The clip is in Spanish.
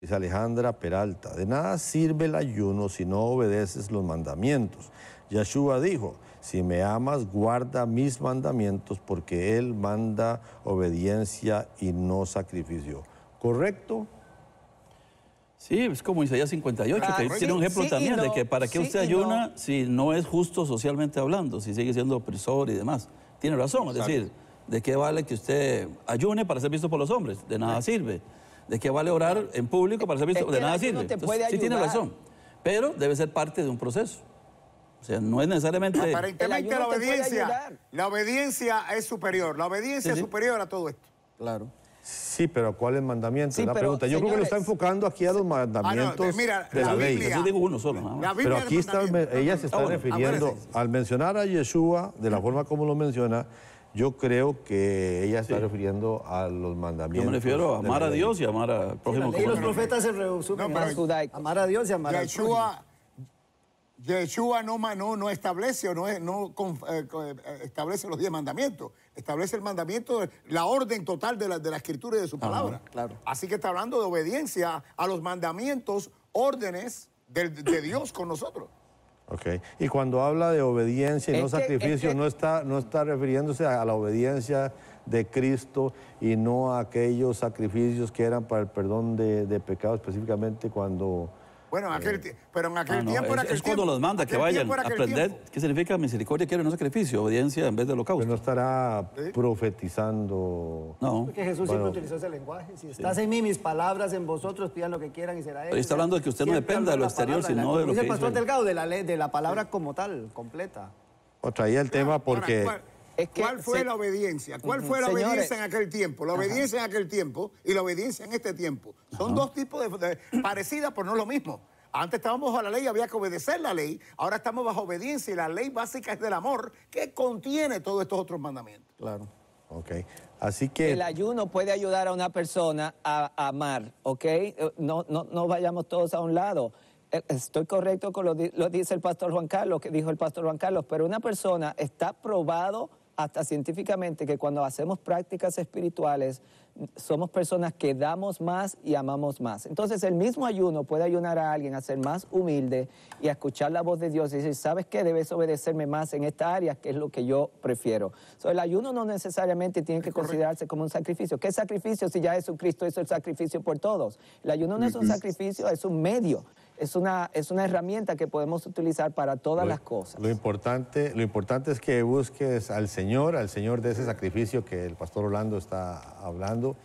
Dice Alejandra Peralta, de nada sirve el ayuno si no obedeces los mandamientos. Yeshua dijo, si me amas, guarda mis mandamientos porque Él manda obediencia y no sacrificio. ¿Correcto? Sí, es como Isaías 58, que tiene un ejemplo también de que para qué usted ayuna si no es justo socialmente hablando, si sigue siendo opresor y demás. Tiene razón, es decir, ¿de qué vale que usted ayune para ser visto por los hombres? De nada sirve de que vale orar en público para ser visto, de nada sirve. sí tiene razón, pero debe ser parte de un proceso. O sea, no es necesariamente... Ah, aparentemente la obediencia, la obediencia es superior, la obediencia es superior a todo esto. Claro. Sí, pero ¿cuál es el mandamiento? la pregunta. Yo creo que lo está enfocando aquí a los mandamientos ah, de la, ley. Biblia, Yo digo uno solo. pero aquí ella se está refiriendo, al mencionar a Yeshua, de la forma como lo menciona, yo creo que ella está refiriendo a los mandamientos. Yo me refiero a amar a Dios y amar a prójimo. y los profetas se resumen no, a amar a Dios y amar a Dios. Yeshua no, establece o no, no eh, eh, establece los diez mandamientos. Establece el mandamiento, la orden total de la, de escritura y de su palabra. claro. Así que está hablando de obediencia a los mandamientos, órdenes de Dios con nosotros. Okay. Y cuando habla de obediencia y no sacrificio, no, está, no está refiriéndose a, la obediencia de Cristo y no a aquellos sacrificios que eran para el perdón de, de pecado, específicamente cuando bueno, en aquel, eh, pero en aquel tiempo era es, cuando los manda que vayan a aprender qué significa misericordia, quiere no sacrificio, obediencia en vez de holocausto. Pero no estará profetizando. No. Porque Jesús siempre utilizó ese lenguaje. Si estás en mí, mis palabras en vosotros, pidan lo que quieran y será hecho. Pero está hablando de que usted no dependa de lo exterior, sino de lo que. Dice el pastor Delgado, de la, ley, de la palabra como tal, completa. Otra, oh, traía el tema porque. ¿Cuál fue la obediencia? ¿Cuál fue la obediencia en aquel tiempo? La obediencia en aquel tiempo y la obediencia en este tiempo. Son dos tipos de, parecidas, pero no lo mismo. Antes estábamos bajo la ley, había que obedecer la ley. Ahora estamos bajo obediencia y la ley básica es del amor, que contiene todos estos otros mandamientos. Claro. Ok. Así que. El ayuno puede ayudar a una persona a, amar, ¿ok? Eh, no, no, vayamos todos a un lado. Eh, estoy correcto con lo, que dice el pastor Juan Carlos, que dijo el pastor Juan Carlos, pero una persona está probado hasta científicamente que cuando hacemos prácticas espirituales somos personas que damos más y amamos más. Entonces el mismo ayuno puede ayunar a alguien a ser más humilde y a escuchar la voz de Dios y decir, ¿sabes qué? Debes obedecerme más en esta área, que es lo que yo prefiero. So, el ayuno no necesariamente tiene que considerarse como un sacrificio. ¿Qué sacrificio si ya Jesucristo hizo el sacrificio por todos? El ayuno no es un sacrificio, es un medio es una, es una herramienta que podemos utilizar para todas las cosas. Lo importante, lo importante es que busques al Señor, al Señor de ese sacrificio que el pastor Orlando está hablando,